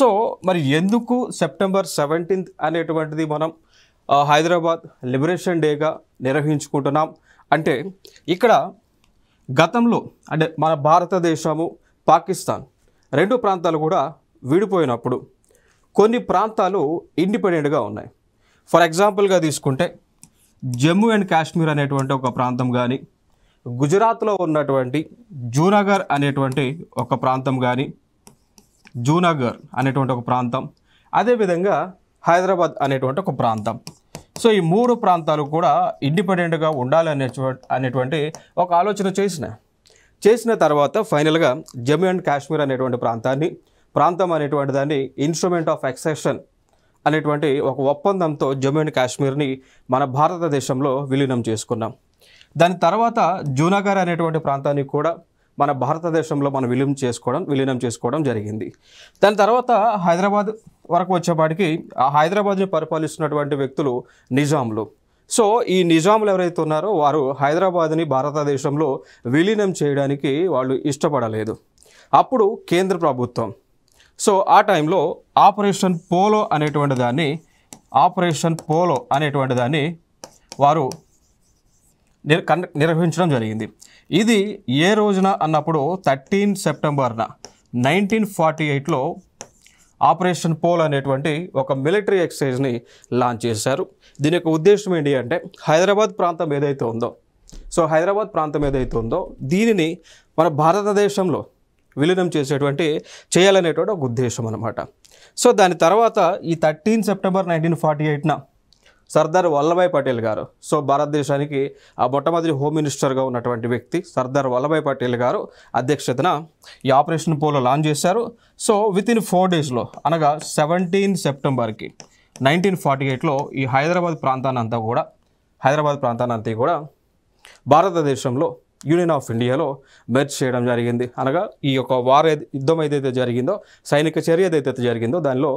so మరి ఎందుకు September seventeenth అనేటువంటిది మనం హైదరాబాద్ లిబరేషన్ డేగా నిర్వహించుకుంటున్నాం అంటే ఇక్కడ గతంలో అంటే మన భారతదేశము పాకిస్తాన్ రెండు ప్రాంతాలు కూడా విడిపోయినప్పుడు కొన్ని ప్రాంతాలు ఇండిపెండెంట్గా ఉన్నాయి ఫర్ ఎగ్జాంపుల్గా తీసుకుంటే జమ్మూ అండ్ కాశ్మీర్ అనేటువంటి ఒక ప్రాంతం కానీ గుజరాత్లో ఉన్నటువంటి జూనాగర్ అనేటువంటి ఒక ప్రాంతం కానీ జూనాగర్ అనేటువంటి ఒక ప్రాంతం అదేవిధంగా హైదరాబాద్ అనేటువంటి ఒక ప్రాంతం సో ఈ మూడు ప్రాంతాలు కూడా ఇండిపెండెంట్గా ఉండాలి అనే అనేటువంటి ఒక ఆలోచన చేసిన చేసిన తర్వాత ఫైనల్గా జమ్మూ అండ్ కాశ్మీర్ అనేటువంటి ప్రాంతాన్ని ప్రాంతం అనేటువంటి దాన్ని ఇన్స్ట్రుమెంట్ ఆఫ్ ఎక్సెషన్ అనేటువంటి ఒక ఒప్పందంతో జమ్మూ అండ్ కాశ్మీర్ని మన భారతదేశంలో విలీనం చేసుకున్నాం దాని తర్వాత జూనాగర్ అనేటువంటి ప్రాంతాన్ని కూడా మన భారతదేశంలో మనం విలీనం చేసుకోవడం విలీనం చేసుకోవడం జరిగింది దాని తర్వాత హైదరాబాద్ వరకు వచ్చేపాటికి ఆ హైదరాబాద్ని పరిపాలిస్తున్నటువంటి వ్యక్తులు నిజాములు సో ఈ నిజాములు ఎవరైతే ఉన్నారో వారు హైదరాబాద్ని భారతదేశంలో విలీనం చేయడానికి వాళ్ళు ఇష్టపడలేదు అప్పుడు కేంద్ర ప్రభుత్వం సో ఆ టైంలో ఆపరేషన్ పోలో అనేటువంటి దాన్ని ఆపరేషన్ పోలో అనేటువంటి దాన్ని వారు నిర్వహించడం జరిగింది ఇది ఏ రోజున అన్నప్పుడు థర్టీన్ సెప్టెంబర్న నైన్టీన్ ఫార్టీ ఎయిట్లో ఆపరేషన్ పోల్ అనేటువంటి ఒక మిలిటరీ ఎక్సైజ్ని లాంచ్ చేశారు దీని యొక్క ఉద్దేశం ఏంటి అంటే హైదరాబాద్ ప్రాంతం ఏదైతే ఉందో సో హైదరాబాద్ ప్రాంతం ఏదైతే ఉందో దీనిని మన భారతదేశంలో విలీనం చేసేటువంటి చేయాలనేటువంటి ఒక ఉద్దేశం అనమాట సో దాని తర్వాత ఈ థర్టీన్ సెప్టెంబర్ నైన్టీన్ ఫార్టీ ఎయిట్న సర్దార్ వల్లభాయ్ పటేల్ గారు సో భారతదేశానికి ఆ మొట్టమొదటి హోమ్ మినిస్టర్గా ఉన్నటువంటి వ్యక్తి సర్దార్ వల్లభాయ్ పటేల్ గారు అధ్యక్షతన ఈ ఆపరేషన్ పోలో లాంచ్ చేశారు సో విత్ ఇన్ ఫోర్ డేస్లో అనగా సెవెంటీన్ సెప్టెంబర్కి నైన్టీన్ ఫార్టీ ఎయిట్లో ఈ హైదరాబాద్ ప్రాంతాన్ని అంతా కూడా హైదరాబాద్ ప్రాంతాన్ని అంతా కూడా భారతదేశంలో యూనియన్ ఆఫ్ ఇండియాలో మెర్జ్ చేయడం జరిగింది అనగా ఈ యొక్క వార్ యుద్ధం ఏదైతే జరిగిందో సైనిక చర్య ఏదైతే జరిగిందో దానిలో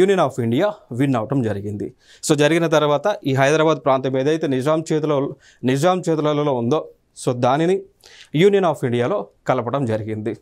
యూనియన్ ఆఫ్ ఇండియా విన్ అవటం జరిగింది సో జరిగిన తర్వాత ఈ హైదరాబాద్ ప్రాంతం ఏదైతే నిజాం చేతిలో నిజాం చేతులలో ఉందో సో దానిని యూనియన్ ఆఫ్ ఇండియాలో కలపడం జరిగింది